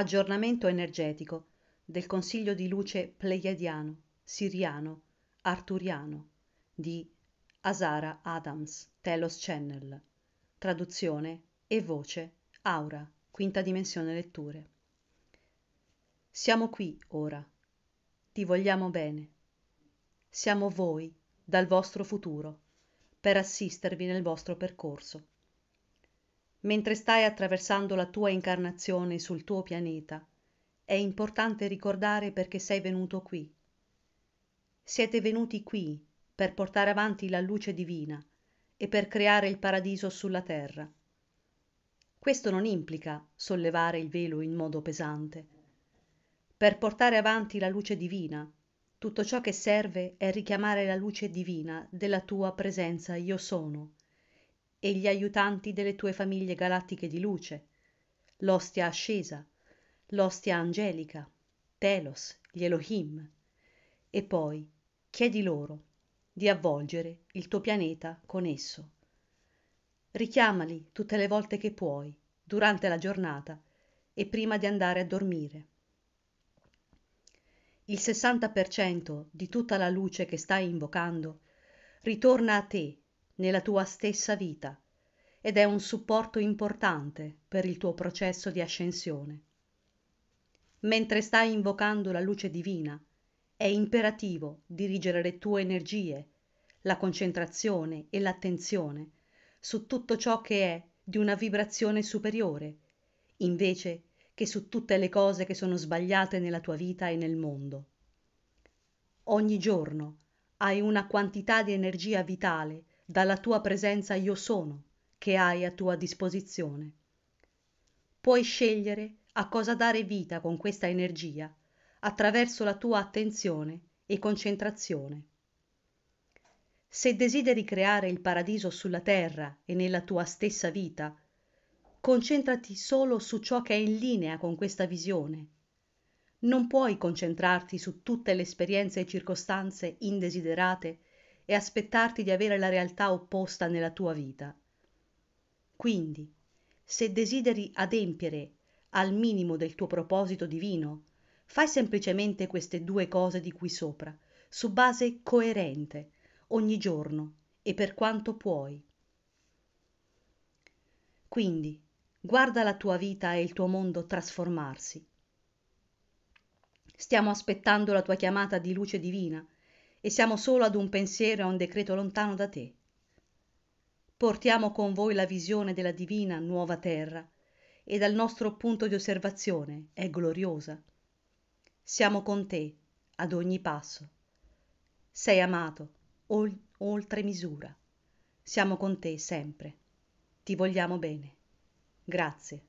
aggiornamento energetico del Consiglio di Luce Pleiadiano, Siriano, Arturiano di Asara Adams, Telos Channel. Traduzione e voce Aura, quinta dimensione letture. Siamo qui ora. Ti vogliamo bene. Siamo voi dal vostro futuro per assistervi nel vostro percorso mentre stai attraversando la tua incarnazione sul tuo pianeta, è importante ricordare perché sei venuto qui. Siete venuti qui per portare avanti la luce divina e per creare il paradiso sulla terra. Questo non implica sollevare il velo in modo pesante. Per portare avanti la luce divina, tutto ciò che serve è richiamare la luce divina della tua presenza io sono e gli aiutanti delle tue famiglie galattiche di luce, l'ostia ascesa, l'ostia angelica, Telos, gli Elohim. E poi chiedi loro di avvolgere il tuo pianeta con esso. Richiamali tutte le volte che puoi, durante la giornata e prima di andare a dormire. Il 60% di tutta la luce che stai invocando ritorna a te nella tua stessa vita ed è un supporto importante per il tuo processo di ascensione. Mentre stai invocando la luce divina, è imperativo dirigere le tue energie, la concentrazione e l'attenzione su tutto ciò che è di una vibrazione superiore, invece che su tutte le cose che sono sbagliate nella tua vita e nel mondo. Ogni giorno hai una quantità di energia vitale dalla tua presenza io sono che hai a tua disposizione. Puoi scegliere a cosa dare vita con questa energia attraverso la tua attenzione e concentrazione. Se desideri creare il paradiso sulla terra e nella tua stessa vita, concentrati solo su ciò che è in linea con questa visione. Non puoi concentrarti su tutte le esperienze e circostanze indesiderate e aspettarti di avere la realtà opposta nella tua vita. Quindi, se desideri adempiere al minimo del tuo proposito divino, fai semplicemente queste due cose di qui sopra, su base coerente, ogni giorno e per quanto puoi. Quindi, guarda la tua vita e il tuo mondo trasformarsi. Stiamo aspettando la tua chiamata di luce divina e siamo solo ad un pensiero e a un decreto lontano da te. Portiamo con voi la visione della divina nuova terra e dal nostro punto di osservazione è gloriosa. Siamo con te ad ogni passo. Sei amato ol- oltre misura. Siamo con te sempre. Ti vogliamo bene. Grazie.